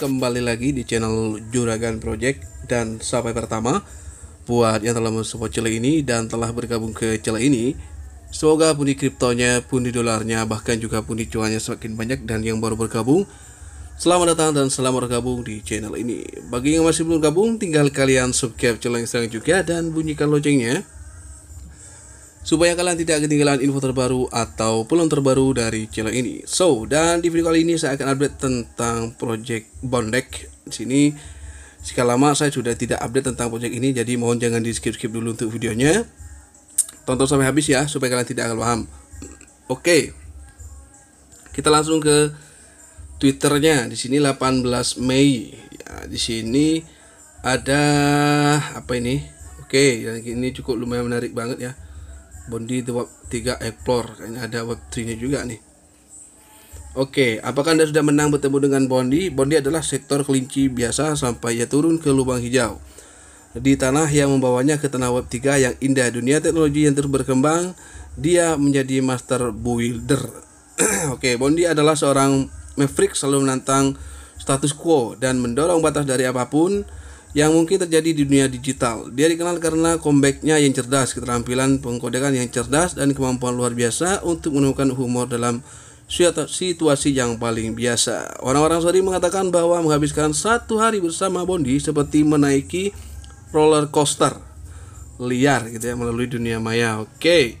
kembali lagi di channel Juragan Project dan sampai pertama buat yang telah mensupport channel ini dan telah bergabung ke channel ini semoga pundi kriptonya, pundi dolarnya bahkan juga pundi cuannya semakin banyak dan yang baru bergabung Selamat datang dan selamat bergabung di channel ini Bagi yang masih belum gabung tinggal kalian subscribe channel yang sekarang juga dan bunyikan loncengnya supaya kalian tidak ketinggalan info terbaru atau peluang terbaru dari channel ini. So, dan di video kali ini saya akan update tentang project Bondek di sini. Sekian lama saya sudah tidak update tentang project ini, jadi mohon jangan di skip-skip dulu untuk videonya. Tonton sampai habis ya, supaya kalian tidak akan paham. Oke, okay. kita langsung ke Twitternya. Di sini 18 Mei. Ya, di sini ada apa ini? Oke, okay, ini cukup lumayan menarik banget ya Bondi The Web 3 Explore kayaknya ada Web 3 nya juga nih Oke, apakah Anda sudah menang bertemu dengan Bondi? Bondi adalah sektor kelinci biasa sampai ia turun ke lubang hijau. Di tanah yang membawanya ke tanah web 3 yang indah dunia teknologi yang terus berkembang, dia menjadi master builder. Oke, Bondi adalah seorang maverick selalu menantang status quo dan mendorong batas dari apapun yang mungkin terjadi di dunia digital. Dia dikenal karena comebacknya yang cerdas, keterampilan pengkodekan yang cerdas, dan kemampuan luar biasa untuk menemukan humor dalam situasi yang paling biasa. Orang-orang sering mengatakan bahwa menghabiskan satu hari bersama Bondi seperti menaiki roller coaster liar gitu ya melalui dunia maya. Oke,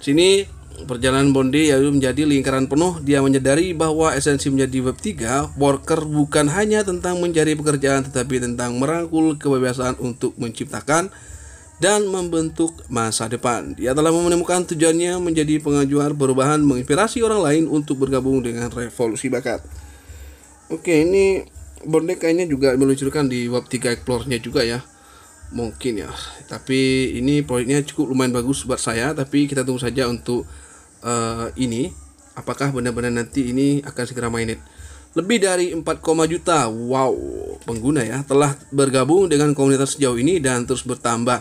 sini Perjalanan Bondi yaitu menjadi lingkaran penuh, dia menyadari bahwa esensi menjadi Web 3, worker bukan hanya tentang mencari pekerjaan tetapi tentang merangkul kebebasan untuk menciptakan dan membentuk masa depan. Dia telah menemukan tujuannya menjadi pengajuan perubahan menginspirasi orang lain untuk bergabung dengan revolusi bakat. Oke, ini Bondi kayaknya juga meluncurkan di Web 3 Explore-nya juga ya mungkin ya tapi ini proyeknya cukup lumayan bagus buat saya tapi kita tunggu saja untuk uh, ini apakah benar-benar nanti ini akan segera mainin? Lebih dari 4, juta wow pengguna ya telah bergabung dengan komunitas sejauh ini dan terus bertambah.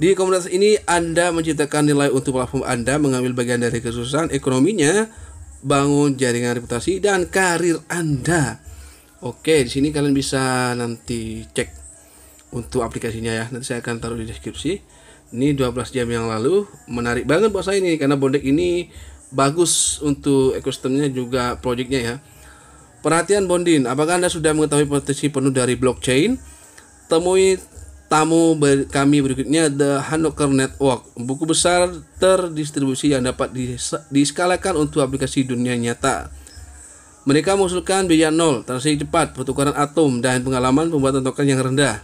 Di komunitas ini Anda menciptakan nilai untuk platform Anda mengambil bagian dari kesusahan ekonominya, bangun jaringan reputasi dan karir Anda. Oke, di sini kalian bisa nanti cek untuk aplikasinya ya. Nanti saya akan taruh di deskripsi ini 12 jam yang lalu menarik banget buat saya ini karena bodek ini bagus untuk ekosistemnya juga projectnya ya perhatian bondin apakah anda sudah mengetahui potensi penuh dari blockchain temui tamu ber kami berikutnya The Hanoker Network buku besar terdistribusi yang dapat dis diskalakan untuk aplikasi dunia nyata mereka mengusulkan biaya nol transaksi cepat pertukaran atom dan pengalaman pembuatan token yang rendah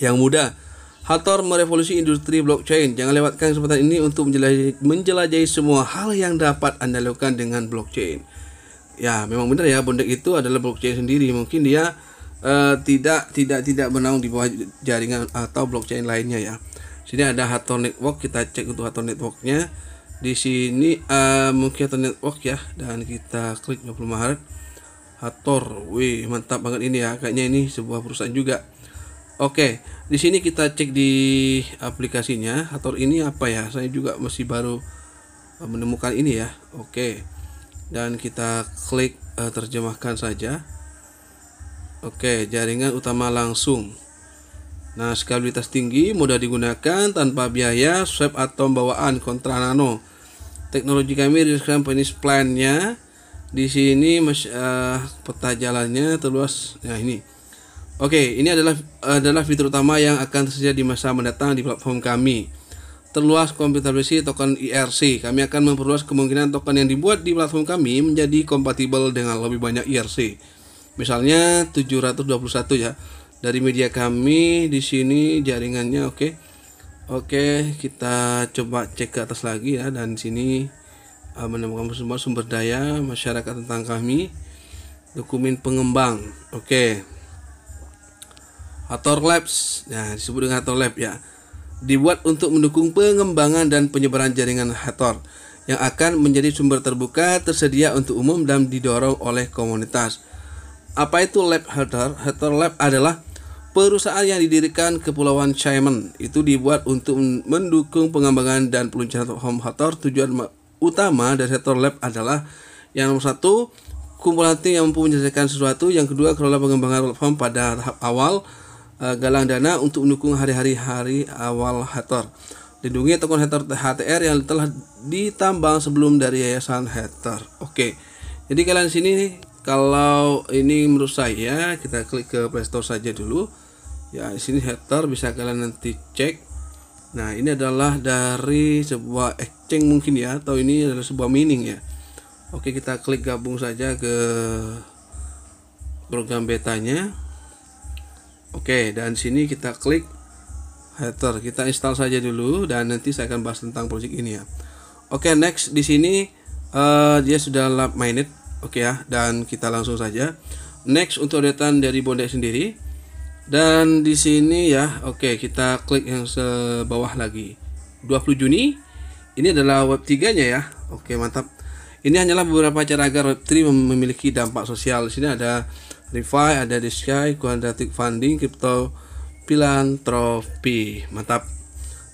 yang mudah Hathor merevolusi industri blockchain. Jangan lewatkan kesempatan ini untuk menjelajahi, menjelajahi semua hal yang dapat Anda lakukan dengan blockchain. Ya, memang benar ya, Bondek itu adalah blockchain sendiri. Mungkin dia uh, tidak tidak tidak menaung di bawah jaringan atau blockchain lainnya ya. Sini ada Hathor Network, kita cek untuk Hathor Networknya. Di sini uh, mungkin Hathor Network ya dan kita klik 20 Maret. Hathor. Wih, mantap banget ini ya. Kayaknya ini sebuah perusahaan juga Oke, di sini kita cek di aplikasinya. Atau ini apa ya? Saya juga masih baru eh, menemukan ini ya. Oke. Dan kita klik uh, terjemahkan saja. Oke, jaringan utama langsung. Nah, skalabilitas tinggi, mudah digunakan, tanpa biaya, swab atau bawaan, kontra nano. Teknologi kami diriliskan penis plan-nya. Di sini uh, peta jalannya terluas. Nah, ini. Oke, ini adalah adalah fitur utama yang akan tersedia di masa mendatang di platform kami. Terluas kompatibilitas token ERC. kami akan memperluas kemungkinan token yang dibuat di platform kami menjadi kompatibel dengan lebih banyak ERC. Misalnya 721 ya. Dari media kami di sini jaringannya oke. Okay. Oke, kita coba cek ke atas lagi ya dan di sini uh, menemukan semua sumber daya masyarakat tentang kami, dokumen pengembang. Oke. Hathor Labs, ya disebut dengan Hathor Lab ya, dibuat untuk mendukung pengembangan dan penyebaran jaringan Hathor yang akan menjadi sumber terbuka tersedia untuk umum dan didorong oleh komunitas. Apa itu Lab Hathor? Hathor Lab adalah perusahaan yang didirikan Kepulauan Cayman. Itu dibuat untuk mendukung pengembangan dan peluncuran home Hathor. Tujuan utama dari Hathor Lab adalah yang nomor satu, kumpulan yang mampu menyelesaikan sesuatu. Yang kedua, kelola pengembangan platform pada tahap awal Eh, galang dana untuk mendukung hari-hari hari awal hector. Lindungi tokoh hater HTR yang telah ditambang sebelum dari Yayasan hector. Oke. Jadi kalian di sini kalau ini menurut saya kita klik ke Playstore saja dulu. Ya, di sini hector bisa kalian nanti cek. Nah, ini adalah dari sebuah exchange mungkin ya atau ini adalah sebuah mining ya. Oke, kita klik gabung saja ke program betanya. Oke, dan sini kita klik header. Kita install saja dulu dan nanti saya akan bahas tentang project ini ya. Oke, next di sini uh, dia sudah lap minute. Oke ya, dan kita langsung saja. Next untuk detan dari Bondek sendiri. Dan di sini ya, oke kita klik yang sebawah lagi. 20 Juni. Ini adalah web 3-nya ya. Oke, mantap. Ini hanyalah beberapa cara agar web 3 memiliki dampak sosial. Di sini ada DeFi, ada di sky, Quantitative Funding, Crypto Philanthropy. Mantap.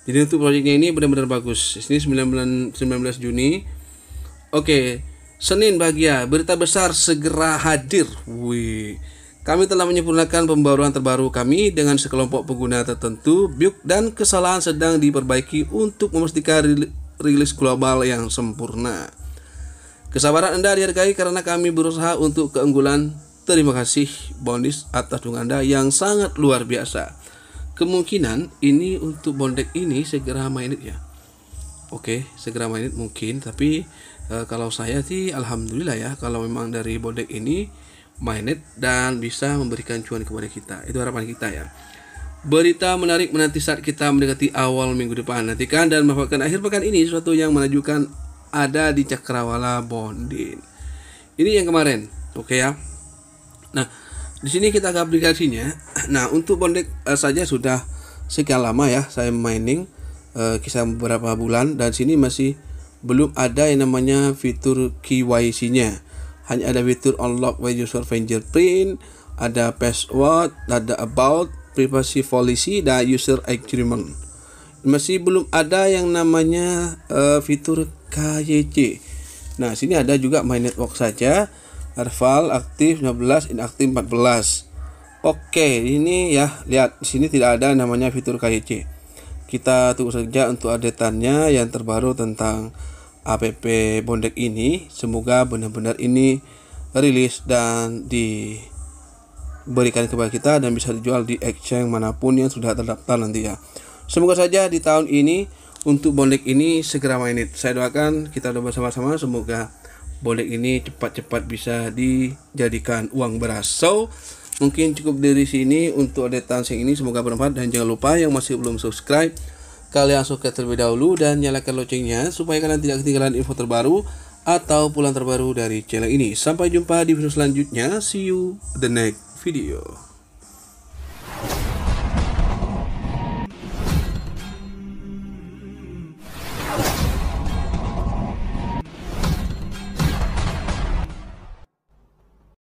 Jadi untuk proyeknya ini benar-benar bagus. Ini 19, 19 Juni. Oke, Senin bahagia, berita besar segera hadir. Wih. Kami telah menyempurnakan pembaruan terbaru kami dengan sekelompok pengguna tertentu, bug dan kesalahan sedang diperbaiki untuk memastikan rilis global yang sempurna. Kesabaran Anda dihargai karena kami berusaha untuk keunggulan Terima kasih Bondis atas dukungan Anda yang sangat luar biasa. Kemungkinan ini untuk bondek ini segera mainit ya. Oke, segera mainit mungkin, tapi e, kalau saya sih alhamdulillah ya kalau memang dari bondek ini mainit dan bisa memberikan cuan kepada kita. Itu harapan kita ya. Berita menarik menanti saat kita mendekati awal minggu depan. Nantikan dan manfaatkan akhir pekan ini sesuatu yang menajukan ada di Cakrawala Bondin. Ini yang kemarin. Oke ya. Nah, di sini kita ke aplikasinya. Nah, untuk Pondek uh, eh, saja sudah sekian lama ya saya mining uh, kisah beberapa bulan dan sini masih belum ada yang namanya fitur KYC-nya. Hanya ada fitur unlock by user fingerprint, ada password, ada about, privacy policy, dan user agreement. Masih belum ada yang namanya uh, fitur KYC. Nah, sini ada juga my network saja Arval aktif 15, inaktif 14. Oke, ini ya lihat di sini tidak ada namanya fitur KYC. Kita tunggu saja untuk update yang terbaru tentang app Bondek ini. Semoga benar-benar ini rilis dan diberikan kepada kita dan bisa dijual di exchange manapun yang sudah terdaftar nanti ya. Semoga saja di tahun ini untuk Bondek ini segera mainit. Saya doakan kita doa bersama-sama semoga boleh ini cepat-cepat bisa dijadikan uang beras. So, mungkin cukup dari sini untuk update tansing ini semoga bermanfaat dan jangan lupa yang masih belum subscribe kalian subscribe terlebih dahulu dan nyalakan loncengnya supaya kalian tidak ketinggalan info terbaru atau pulang terbaru dari channel ini. Sampai jumpa di video selanjutnya. See you the next video.